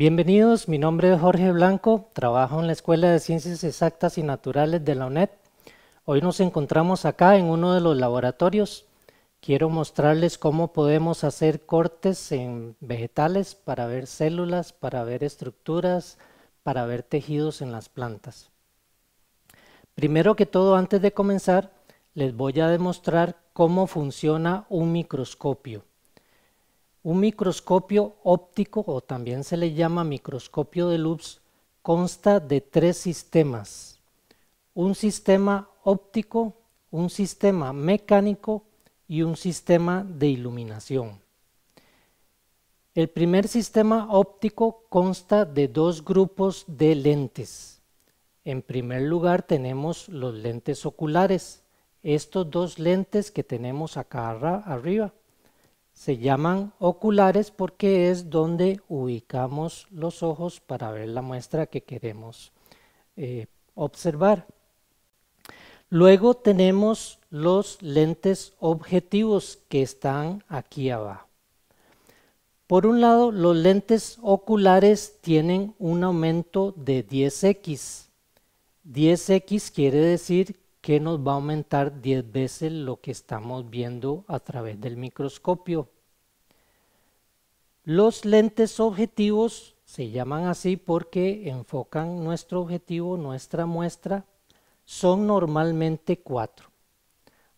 Bienvenidos, mi nombre es Jorge Blanco, trabajo en la Escuela de Ciencias Exactas y Naturales de la UNED. Hoy nos encontramos acá en uno de los laboratorios. Quiero mostrarles cómo podemos hacer cortes en vegetales para ver células, para ver estructuras, para ver tejidos en las plantas. Primero que todo, antes de comenzar, les voy a demostrar cómo funciona un microscopio. Un microscopio óptico, o también se le llama microscopio de luz, consta de tres sistemas. Un sistema óptico, un sistema mecánico y un sistema de iluminación. El primer sistema óptico consta de dos grupos de lentes. En primer lugar tenemos los lentes oculares, estos dos lentes que tenemos acá arriba se llaman oculares porque es donde ubicamos los ojos para ver la muestra que queremos eh, observar. Luego tenemos los lentes objetivos que están aquí abajo. Por un lado, los lentes oculares tienen un aumento de 10x. 10x quiere decir que nos va a aumentar 10 veces lo que estamos viendo a través del microscopio. Los lentes objetivos se llaman así porque enfocan nuestro objetivo, nuestra muestra, son normalmente cuatro.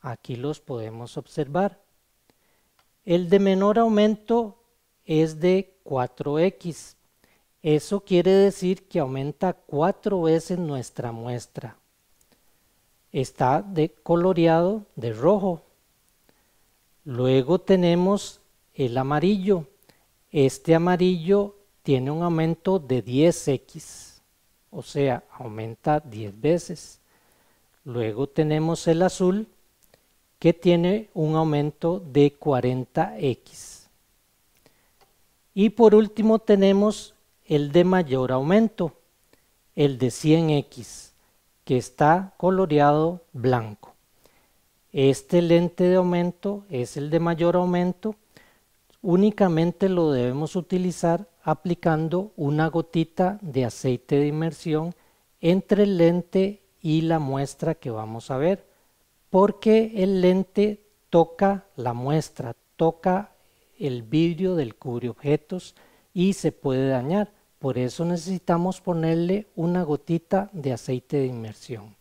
Aquí los podemos observar. El de menor aumento es de 4x. Eso quiere decir que aumenta cuatro veces nuestra muestra está de coloreado de rojo. Luego tenemos el amarillo. Este amarillo tiene un aumento de 10x, o sea, aumenta 10 veces. Luego tenemos el azul, que tiene un aumento de 40x. Y por último tenemos el de mayor aumento, el de 100x que está coloreado blanco. Este lente de aumento es el de mayor aumento, únicamente lo debemos utilizar aplicando una gotita de aceite de inmersión entre el lente y la muestra que vamos a ver, porque el lente toca la muestra, toca el vidrio del cubre objetos y se puede dañar. Por eso necesitamos ponerle una gotita de aceite de inmersión.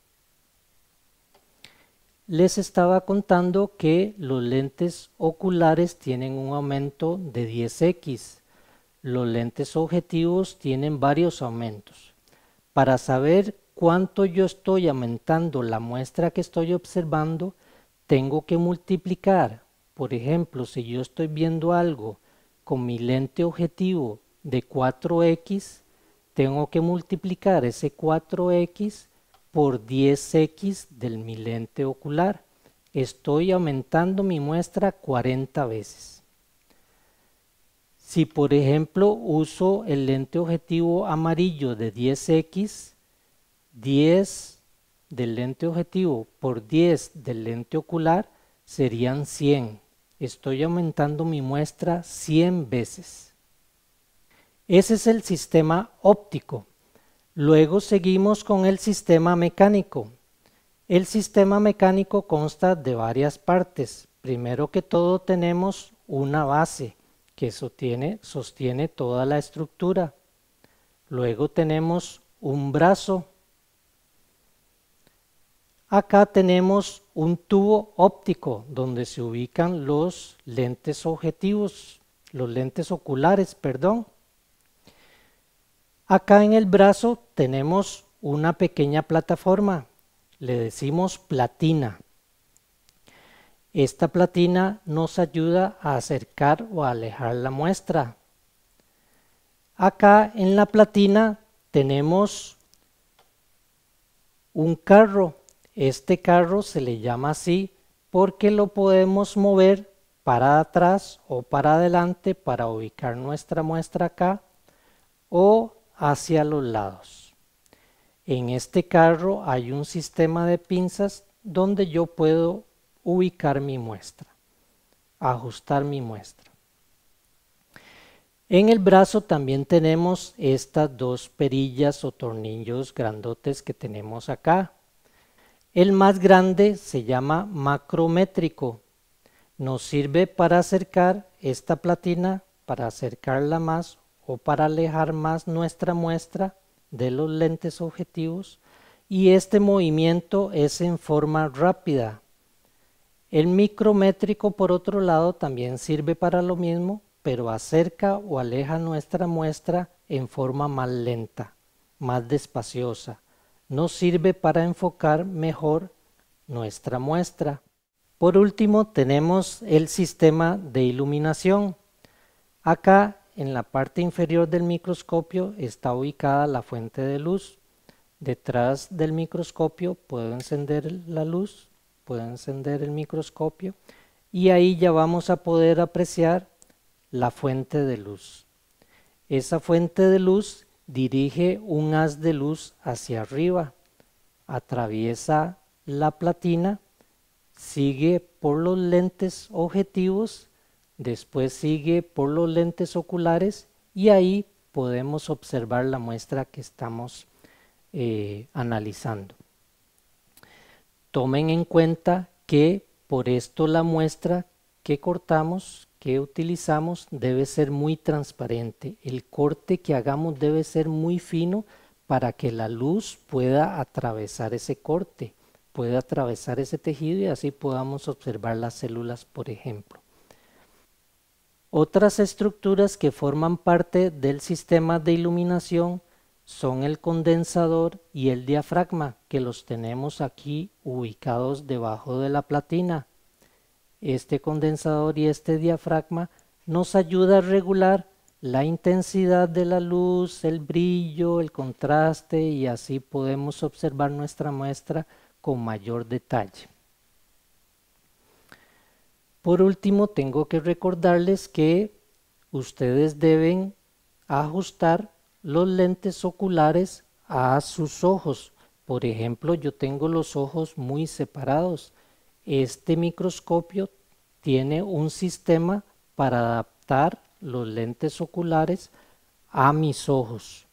Les estaba contando que los lentes oculares tienen un aumento de 10x. Los lentes objetivos tienen varios aumentos. Para saber cuánto yo estoy aumentando la muestra que estoy observando, tengo que multiplicar. Por ejemplo, si yo estoy viendo algo con mi lente objetivo de 4x, tengo que multiplicar ese 4x por 10x del mi lente ocular. Estoy aumentando mi muestra 40 veces. Si por ejemplo uso el lente objetivo amarillo de 10x, 10 del lente objetivo por 10 del lente ocular serían 100. Estoy aumentando mi muestra 100 veces. Ese es el sistema óptico. Luego seguimos con el sistema mecánico. El sistema mecánico consta de varias partes. Primero que todo tenemos una base que sostiene, toda la estructura. Luego tenemos un brazo. Acá tenemos un tubo óptico donde se ubican los lentes objetivos, los lentes oculares, perdón. Acá en el brazo tenemos una pequeña plataforma, le decimos platina. Esta platina nos ayuda a acercar o a alejar la muestra. Acá en la platina tenemos un carro. Este carro se le llama así porque lo podemos mover para atrás o para adelante para ubicar nuestra muestra acá o hacia los lados. En este carro hay un sistema de pinzas donde yo puedo ubicar mi muestra, ajustar mi muestra. En el brazo también tenemos estas dos perillas o tornillos grandotes que tenemos acá. El más grande se llama macrométrico. Nos sirve para acercar esta platina, para acercarla más o para alejar más nuestra muestra de los lentes objetivos y este movimiento es en forma rápida. El micrométrico por otro lado también sirve para lo mismo, pero acerca o aleja nuestra muestra en forma más lenta, más despaciosa. no sirve para enfocar mejor nuestra muestra. Por último tenemos el sistema de iluminación. Acá en la parte inferior del microscopio está ubicada la fuente de luz. Detrás del microscopio puedo encender la luz, puedo encender el microscopio y ahí ya vamos a poder apreciar la fuente de luz. Esa fuente de luz dirige un haz de luz hacia arriba, atraviesa la platina, sigue por los lentes objetivos Después sigue por los lentes oculares y ahí podemos observar la muestra que estamos eh, analizando. Tomen en cuenta que por esto la muestra que cortamos, que utilizamos, debe ser muy transparente. El corte que hagamos debe ser muy fino para que la luz pueda atravesar ese corte, pueda atravesar ese tejido y así podamos observar las células, por ejemplo. Otras estructuras que forman parte del sistema de iluminación son el condensador y el diafragma, que los tenemos aquí ubicados debajo de la platina. Este condensador y este diafragma nos ayuda a regular la intensidad de la luz, el brillo, el contraste y así podemos observar nuestra muestra con mayor detalle. Por último, tengo que recordarles que ustedes deben ajustar los lentes oculares a sus ojos. Por ejemplo, yo tengo los ojos muy separados. Este microscopio tiene un sistema para adaptar los lentes oculares a mis ojos.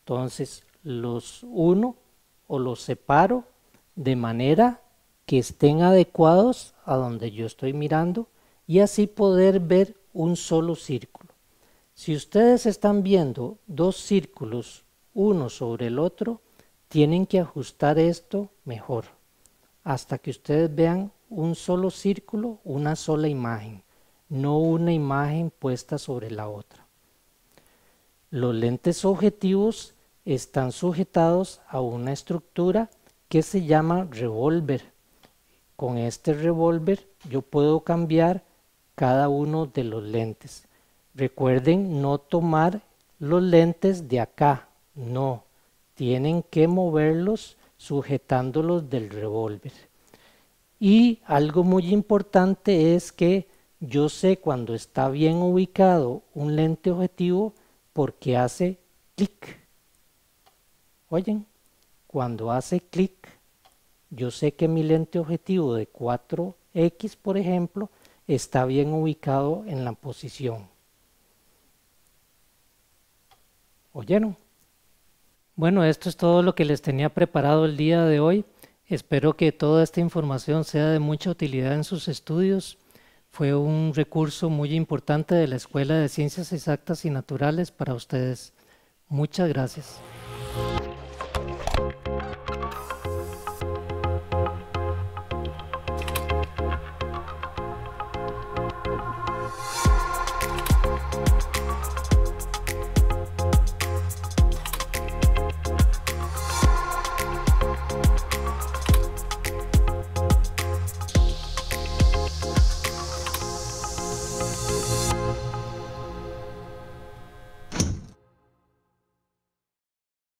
Entonces, los uno o los separo de manera que estén adecuados a donde yo estoy mirando y así poder ver un solo círculo. Si ustedes están viendo dos círculos uno sobre el otro, tienen que ajustar esto mejor, hasta que ustedes vean un solo círculo, una sola imagen, no una imagen puesta sobre la otra. Los lentes objetivos están sujetados a una estructura que se llama revólver con este revólver yo puedo cambiar cada uno de los lentes. Recuerden no tomar los lentes de acá, no. Tienen que moverlos sujetándolos del revólver. Y algo muy importante es que yo sé cuando está bien ubicado un lente objetivo porque hace clic. Oyen, cuando hace clic yo sé que mi lente objetivo de 4X, por ejemplo, está bien ubicado en la posición. ¿Oyeron? Bueno, esto es todo lo que les tenía preparado el día de hoy. Espero que toda esta información sea de mucha utilidad en sus estudios. Fue un recurso muy importante de la Escuela de Ciencias Exactas y Naturales para ustedes. Muchas gracias.